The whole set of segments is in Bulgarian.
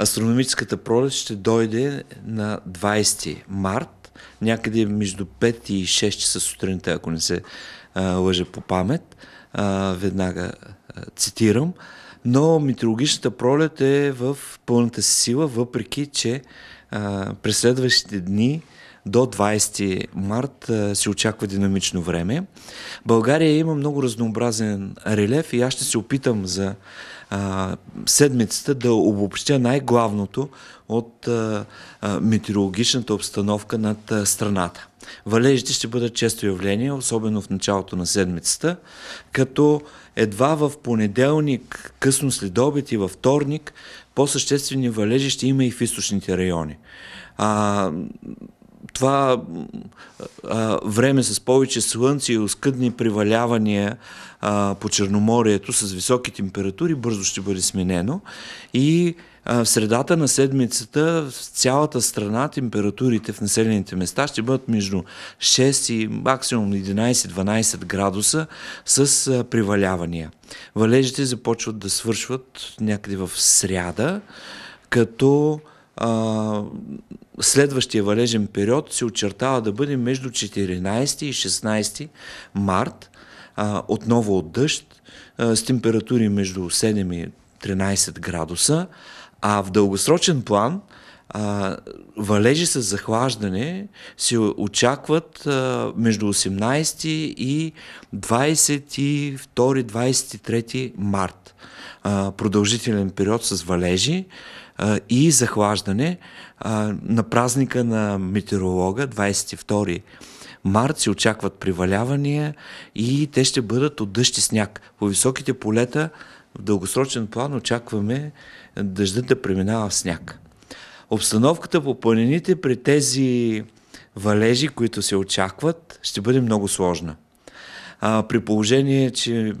Астрономическата пролет ще дойде на 20 март, някъде между 5 и 6 часа сутринта, ако не се а, лъжа по памет. А, веднага а, цитирам. Но метеорологичната пролет е в пълната си сила, въпреки че а, през следващите дни до 20 март се очаква динамично време. България има много разнообразен релеф и аз ще се опитам за а, седмицата да обобщя най-главното от а, а, метеорологичната обстановка над а, страната. Валежите ще бъдат често явление, особено в началото на седмицата, като едва в понеделник, късно следобед и във вторник, по-съществени валежи ще има и в източните райони. А, това а, време с повече слънце и оскъдни привалявания а, по Черноморието с високи температури бързо ще бъде сменено и в средата на седмицата в цялата страна температурите в населените места ще бъдат между 6 и максимум 11-12 градуса с привалявания. Валежите започват да свършват някъде в сряда, като а, следващия валежен период се очертава да бъде между 14 и 16 март, а, отново от дъжд, а, с температури между 7 и 13 градуса, а в дългосрочен план а, валежи с захлаждане се очакват а, между 18 и 22-23 март. А, продължителен период с валежи, а, и захлаждане. А, на празника на метеоролога, 22 март, се очакват привалявания и те ще бъдат от дъжд и сняг. По високите полета в дългосрочен план очакваме дъждът да преминава в сняг. Обстановката по планините при тези валежи, които се очакват, ще бъде много сложна. А, при положение, че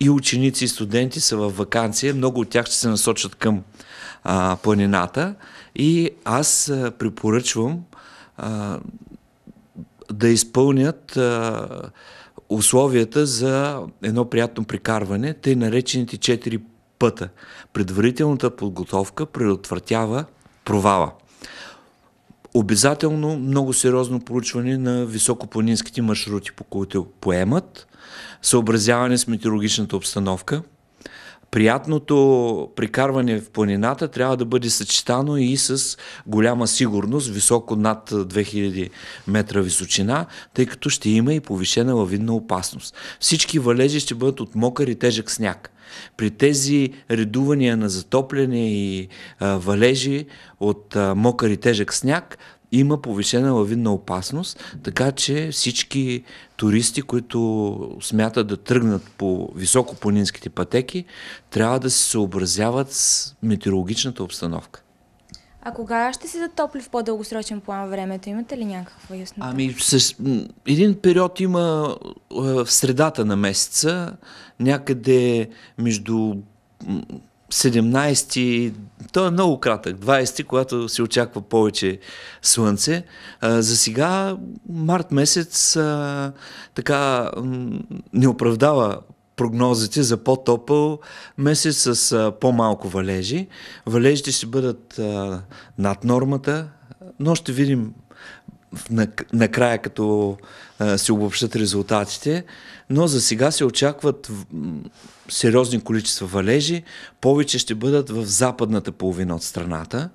и ученици и студенти са в вакансия, много от тях ще се насочат към а, планината и аз а, препоръчвам а, да изпълнят а, условията за едно приятно прикарване, тъй наречените четири пъта. Предварителната подготовка предотвратява провала. Обязателно много сериозно проучване на високопланинските маршрути, по които поемат, съобразяване с метеорологичната обстановка – приятното прикарване в планината трябва да бъде съчетано и с голяма сигурност, високо над 2000 метра височина, тъй като ще има и повишена лавинна опасност. Всички валежи ще бъдат от мокър и тежък сняг. При тези редувания на затопляне и а, валежи от а, мокър и тежък сняг, има повишена лавинна опасност, така че всички туристи, които смятат да тръгнат по високопланинските пътеки, трябва да се съобразяват с метеорологичната обстановка. А кога ще се затопли в по-дългосрочен план времето? Имате ли някаква яснота? Ами, с, един период има е, в средата на месеца, някъде между 17, то е много кратък, 20, когато се очаква повече слънце. А, за сега март месец а, така не оправдава прогнозите за по-топъл месец с по-малко валежи. Валежите ще бъдат а, над нормата, но ще видим накрая, като се обобщат резултатите, но за сега се очакват сериозни количества валежи. Повече ще бъдат в западната половина от страната.